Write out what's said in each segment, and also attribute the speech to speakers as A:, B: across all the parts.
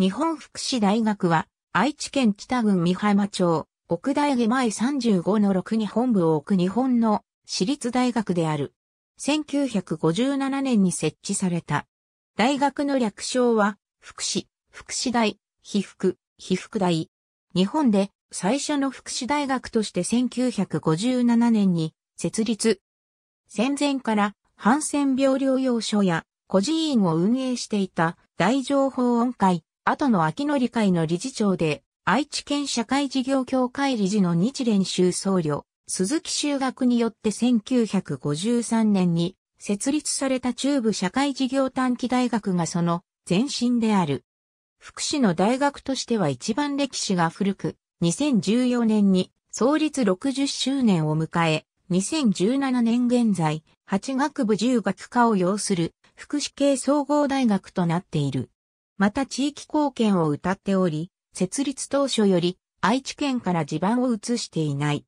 A: 日本福祉大学は、愛知県北郡三浜町、奥大下前35の6に本部を置く日本の私立大学である。1957年に設置された。大学の略称は、福祉、福祉大、被服、被服大。日本で最初の福祉大学として1957年に設立。戦前からハンセン病療養所や孤児院を運営していた大情報音会後の秋の理会の理事長で、愛知県社会事業協会理事の日蓮宗僧侶、鈴木修学によって1953年に設立された中部社会事業短期大学がその前身である。福祉の大学としては一番歴史が古く、2014年に創立60周年を迎え、2017年現在、8学部10学科を要する福祉系総合大学となっている。また地域貢献を謳っており、設立当初より愛知県から地盤を移していない。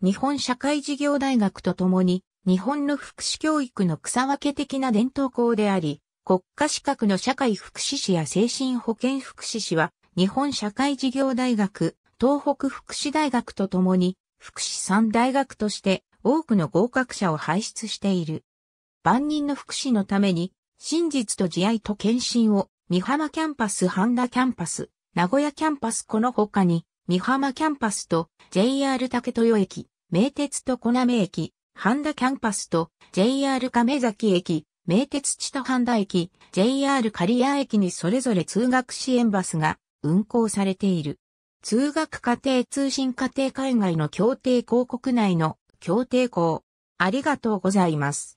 A: 日本社会事業大学とともに、日本の福祉教育の草分け的な伝統校であり、国家資格の社会福祉士や精神保健福祉士は、日本社会事業大学、東北福祉大学とともに、福祉三大学として多くの合格者を輩出している。万人の福祉のために、真実と慈愛と献身を三浜キャンパス、半田キャンパス、名古屋キャンパスこの他に、三浜キャンパスと JR 竹豊駅、名鉄と小波駅、半田キャンパスと JR 亀崎駅、名鉄千田半田駅、JR 刈谷駅にそれぞれ通学支援バスが運行されている。通学家庭通信家庭海外の協定校国内の協定校。ありがとうございます。